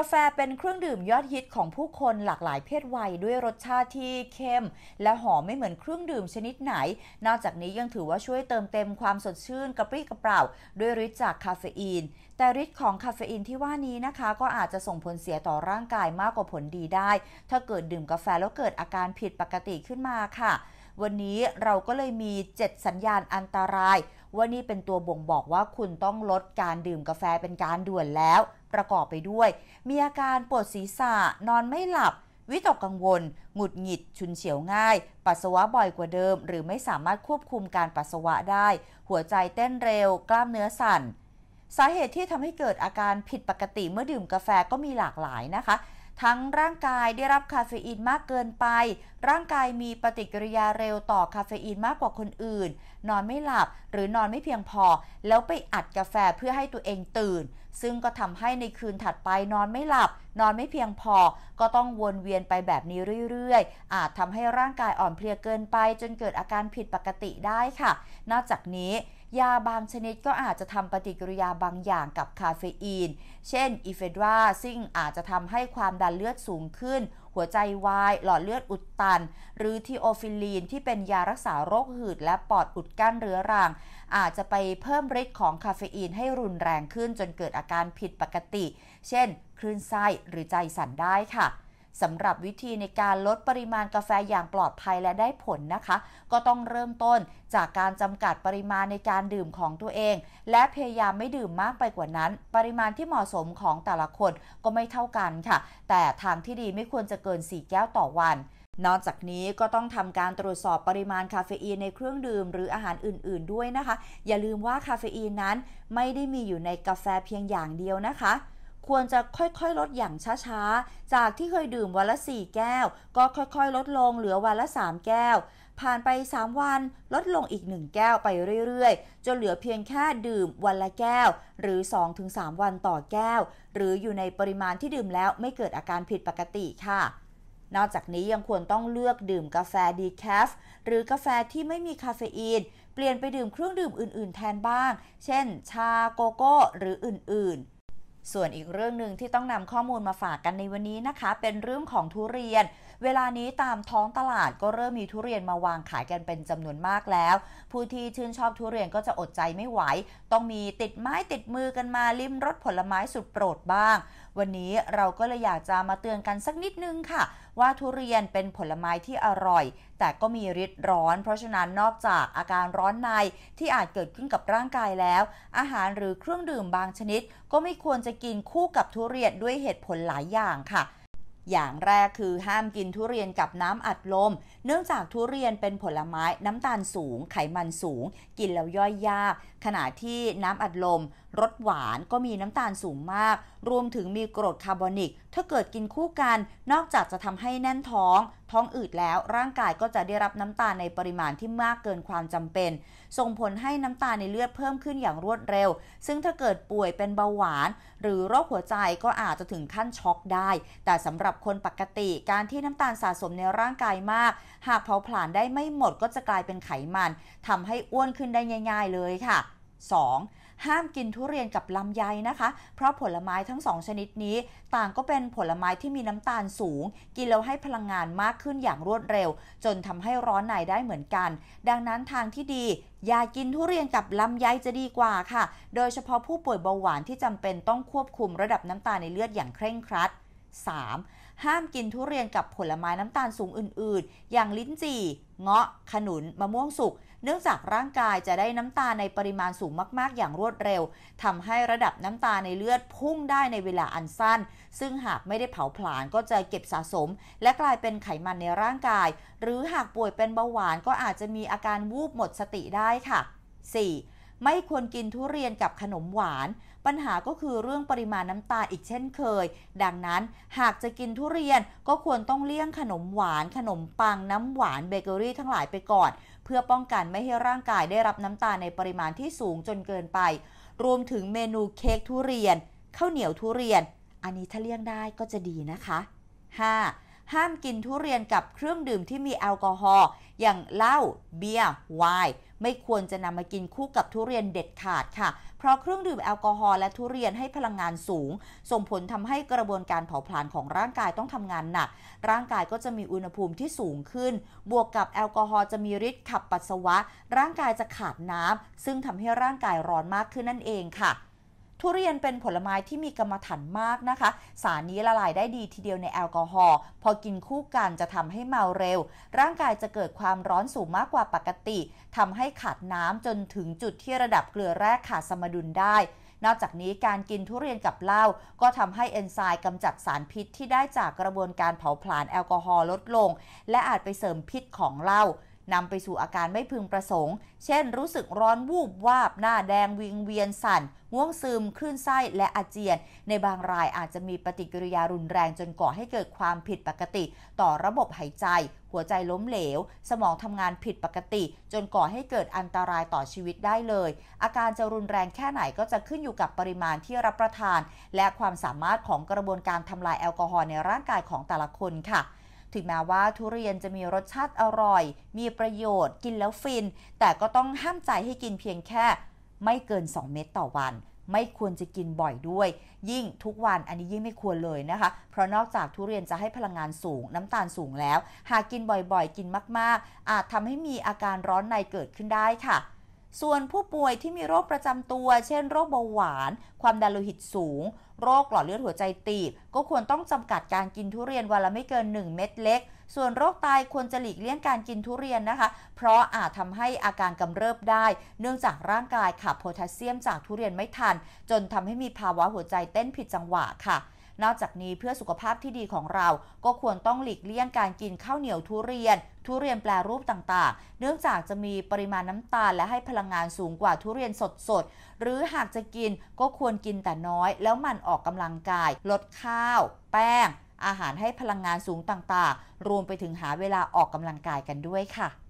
กาแฟเป็นเครื่องดื่มยอดฮิตของผู้คนหลากหลายเพศวัยด้วยรสชาติที่เข้ม และหอมไม่เหมือนเครื่องดื่มชนิดไหน นอกจากนี้ยังถือว่าช่วยเติมเต็มความสดชื่นกระปรี้กระเปร่า ด้วยฤทธิ์จากคาเฟอีน แต่ฤทธิ์ของคาเฟอีนที่ว่านี้นะคะก็อาจจะส่งผลเสียต่อร่างกายมากกว่าผลดีได้ ถ้าเกิดดื่มกาแฟแล้วเกิดอาการผิดปกติขึ้นมาค่ะ วันนี้เราก็เลยมี 7 สัญญาณอันตรายว่านี่เป็นตัวบ่งบอกว่าคุณต้องลดการดื่มกาแฟเป็นการด่วนแล้ว ประกอบไปด้วย มีอาการปวดศีรษะ นอนไม่หลับ วิตกกังวลหงุดหงิด ชุนเฉียวง่าย ปัสสาวะบ่อยกว่าเดิม หรือไม่สามารถควบคุมการปัสสาวะได้ หัวใจเต้นเร็ว กล้ามเนื้อสั่น สาเหตุที่ทำให้เกิดอาการผิดปกติเมื่อดื่มกาแฟก็มีหลากหลายนะคะทั้งร่างกายได้รับคาเฟอีนมากเกินไป ร่างกายมีปฏิกิริยาเร็วต่อคาเฟอีนมากกว่าคนอื่น นอนไม่หลับ หรือนอนไม่เพียงพอ แล้วไปอัดกาแฟเพื่อให้ตัวเองตื่น ซึ่งก็ทำให้ในคืนถัดไปนอนไม่หลับ นอนไม่เพียงพอ ก็ต้องวนเวียนไปแบบนี้เรื่อยๆ อาจทำให้ร่างกายอ่อนเพลียเกินไป จนเกิดอาการผิดปกติได้ค่ะ นอกจากนี้ยาบางชนิดก็อาจจะทำปฏิกิริยาบางอย่างกับคาเฟอีน เช่นอีเฟดราซึ่งอาจจะทำให้ความดันเลือดสูงขึ้น หัวใจวายหลอดเลือดอุดตัน หรือทีโอฟิลีนที่เป็นยารักษาโรคหืดและปอดอุดกั้นเรื้อรังอาจจะไปเพิ่มฤทธิ์ของคาเฟอีนให้รุนแรงขึ้นจนเกิดอาการผิดปกติ เช่น คลื่นไส้หรือใจสั่นได้ค่ะสำหรับวิธีในการลดปริมาณกาแฟอย่างปลอดภัยและได้ผลนะคะ ก็ต้องเริ่มต้นจากการจำกัดปริมาณในการดื่มของตัวเอง และพยายามไม่ดื่มมากไปกว่านั้น ปริมาณที่เหมาะสมของแต่ละคนก็ไม่เท่ากันค่ะ แต่ทางที่ดีไม่ควรจะเกิน4แก้วต่อวัน นอกจากนี้ก็ต้องทำการตรวจสอบปริมาณคาเฟอีนในเครื่องดื่มหรืออาหารอื่น ๆ ด้วยนะคะ อย่าลืมว่าคาเฟอีนนั้นไม่ได้มีอยู่ในกาแฟเพียงอย่างเดียวนะคะควรจะค่อยๆลดอย่างช้าๆจากที่เคยดื่มวันละ 4 แก้ว ก็ค่อยๆลดลงเหลือวันละ3แก้ว ผ่านไป 3 วันลดลงอีก 1 แก้วไปเรื่อยๆจนเหลือเพียงแค่ ดื่มวันละแก้วหรือ 2-3 วันต่อแก้ว หรืออยู่ในปริมาณที่ดื่มแล้วไม่เกิดอาการผิดปกติค่ะ นอกจากนี้ยังควรต้องเลือกดื่มกาแฟดีแคฟหรือกาแฟที่ไม่มีคาเฟอีนเปลี่ยนไปดื่มเครื่องดื่มอื่นๆ แทนบ้าง เช่น ชาโกโก้หรืออื่นๆส่วนอีกเรื่องหนึ่งที่ต้องนำข้อมูลมาฝากกันในวันนี้นะคะ เป็นเรื่องของทุเรียน เวลานี้ตามท้องตลาดก็เริ่มมีทุเรียนมาวางขายกันเป็นจำนวนมากแล้ว ผู้ที่ชื่นชอบทุเรียนก็จะอดใจไม่ไหว ต้องมีติดไม้ติดมือกันมาลิ้มรสผลไม้สุดโปรดบ้าง วันนี้เราก็เลยอยากจะมาเตือนกันสักนิดนึงค่ะว่าทุเรียนเป็นผลไม้ที่อร่อย แต่ก็มีฤทธิ์ร้อนเพราะฉะนั้นนอกจากอาการร้อนใน ที่อาจเกิดขึ้นกับร่างกายแล้ว อาหารหรือเครื่องดื่มบางชนิด ก็ไม่ควรจะกินคู่กับทุเรียนด้วยเหตุผลหลายอย่างค่ะ อย่างแรกคือห้ามกินทุเรียนกับน้ำอัดลม เนื่องจากทุเรียนเป็นผลไม้น้ำตาลสูงไขมันสูง กินแล้วย่อยยาก ขณะที่น้ำอัดลมรสหวานก็มีน้ำตาลสูงมาก รวมถึงมีกรดคาร์บอนิก ถ้าเกิดกินคู่กัน นอกจากจะทำให้แน่นท้อง ท้องอืดแล้ว ร่างกายก็จะได้รับน้ำตาลในปริมาณที่มากเกินความจำเป็น ส่งผลให้น้ำตาลในเลือดเพิ่มขึ้นอย่างรวดเร็ว ซึ่งถ้าเกิดป่วยเป็นเบาหวานหรือโรคหัวใจก็อาจจะถึงขั้นช็อกได้ แต่สำหรับคนปกติ การที่น้ำตาลสะสมในร่างกายมาก หากเผาผลาญได้ไม่หมด ก็จะกลายเป็นไขมันทำให้อ้วนขึ้นได้ง่าย ๆ เลยค่ะ 2. ห้ามกินทุเรียนกับลำไยนะคะ เพราะผลไม้ทั้งสองชนิดนี้ ต่างก็เป็นผลไม้ที่มีน้ำตาลสูง กินแล้วให้พลังงานมากขึ้นอย่างรวดเร็ว จนทำให้ร้อนในได้เหมือนกัน ดังนั้นทางที่ดี อย่ากินทุเรียนกับลำไยจะดีกว่าค่ะ โดยเฉพาะผู้ป่วยเบาหวานที่จำเป็นต้องควบคุมระดับน้ำตาลในเลือดอย่างเคร่งครัด 3. ห้ามกินทุเรียนกับผลไม้น้ำตาลสูงอื่นๆ อย่างลิ้นจี่เงาะ ขนุน มะม่วงสุก เนื่องจากร่างกายจะได้น้ำตาลในปริมาณสูงมากๆอย่างรวดเร็ว ทำให้ระดับน้ำตาลในเลือดพุ่งได้ในเวลาอันสั้น ซึ่งหากไม่ได้เผาผลาญก็จะเก็บสะสม และกลายเป็นไขมันในร่างกาย หรือหากป่วยเป็นเบาหวานก็อาจจะมีอาการวูบหมดสติได้ค่ะ 4. ไม่ควรกินทุเรียนกับขนมหวานปัญหาก็คือเรื่องปริมาณน้ำตาลอีกเช่นเคย ดังนั้นหากจะกินทุเรียนก็ควรต้องเลี่ยงขนมหวาน ขนมปัง น้ำหวาน เบเกอรี่ทั้งหลายไปก่อน เพื่อป้องกันไม่ให้ร่างกายได้รับน้ำตาลในปริมาณที่สูงจนเกินไป รวมถึงเมนูเค้กทุเรียนข้าวเหนียวทุเรียน อันนี้ถ้าเลี่ยงได้ก็จะดีนะคะ 5. ห้ามกินทุเรียนกับเครื่องดื่มที่มีแอลกอฮอล์อย่างเหล้า เบียร์ ไวน์ไม่ควรจะนำมากินคู่กับทุเรียนเด็ดขาดค่ะราะเครื่องดื่มแอลกอฮอล์และทุเรียนให้พลังงานสูง ส่งผลทำให้กระบวนการเผาผลาญของร่างกายต้องทำงานหนัก ร่างกายก็จะมีอุณหภูมิที่สูงขึ้น บวกกับแอลกอฮอล์จะมีฤทธิ์ขับปัสสาวะ ร่างกายจะขาดน้ำ ซึ่งทำให้ร่างกายร้อนมากขึ้นนั่นเองค่ะทุเรียนเป็นผลไม้ที่มีกรรมฐานมากนะคะ สารนี้ละลายได้ดีทีเดียวในแอลกอฮอล์ พอกินคู่กันจะทำให้เมาเร็ว ร่างกายจะเกิดความร้อนสูงมากกว่าปกติทำให้ขาดน้ำจนถึงจุดที่ระดับเกลือแร่ขาดสมดุลได้ นอกจากนี้การกินทุเรียนกับเหล้าก็ทำให้เอนไซม์กำจัดสารพิษที่ได้จากกระบวนการเผาผลาญแอลกอฮอล์ลดลง และอาจไปเสริมพิษของเหล้านำไปสู่อาการไม่พึงประสงค์ เช่นรู้สึกร้อนวูบวาบหน้าแดงวิงเวียนสั่น ง่วงซึมคลื่นไส้และอาเจียน ในบางรายอาจจะมีปฏิกิริยารุนแรงจนก่อให้เกิดความผิดปกติ ต่อระบบหายใจ หัวใจล้มเหลว สมองทำงานผิดปกติ จนก่อให้เกิดอันตรายต่อชีวิตได้เลย อาการจะรุนแรงแค่ไหนก็จะขึ้นอยู่กับปริมาณที่รับประทาน และความสามารถของกระบวนการทำลายแอลกอฮอล์ในร่างกายของแต่ละคนค่ะถึงแม้ว่าทุเรียนจะมีรสชาติอร่อย มีประโยชน์ กินแล้วฟิน แต่ก็ต้องห้ามใจให้กินเพียงแค่ ไม่เกิน 2 เม็ดต่อวัน ไม่ควรจะกินบ่อยด้วย ยิ่งทุกวัน อันนี้ยิ่งไม่ควรเลยนะคะ เพราะนอกจากทุเรียนจะให้พลังงานสูง น้ำตาลสูงแล้ว หากกินบ่อยๆ กินมากๆ อาจทำให้มีอาการร้อนในเกิดขึ้นได้ค่ะส่วนผู้ป่วยที่มีโรคประจำตัวเช่นโรคเบาหวาน ความดันโลหิตสูงโรคหลอดเลือดหัวใจตีบก็ควรต้องจำกัดการกินทุเรียนวันละไม่เกิน 1 เม็ดเล็ก ส่วนโรคไตควรจะหลีกเลี่ยงการกินทุเรียนนะคะ เพราะอาจทำให้อาการกำเริบได้ เนื่องจากร่างกายขาดโพแทสเซียม จากทุเรียนไม่ทัน จนทำให้มีภาวะหัวใจเต้นผิดจังหวะค่ะนอกจากนี้เพื่อสุขภาพที่ดีของเราก็ควรต้องหลีกเลี่ยงการกินข้าวเหนียวทุเรียน ทุเรียนแปลรูปต่างๆ เนื่องจากจะมีปริมาณน้ำตาลและให้พลังงานสูงกว่าทุเรียนสดๆ หรือหากจะกินก็ควรกินแต่น้อยแล้วมันออกกำลังกาย ลดข้าว แป้ง อาหารให้พลังงานสูงต่างๆ รวมไปถึงหาเวลาออกกำลังกายกันด้วยค่ะ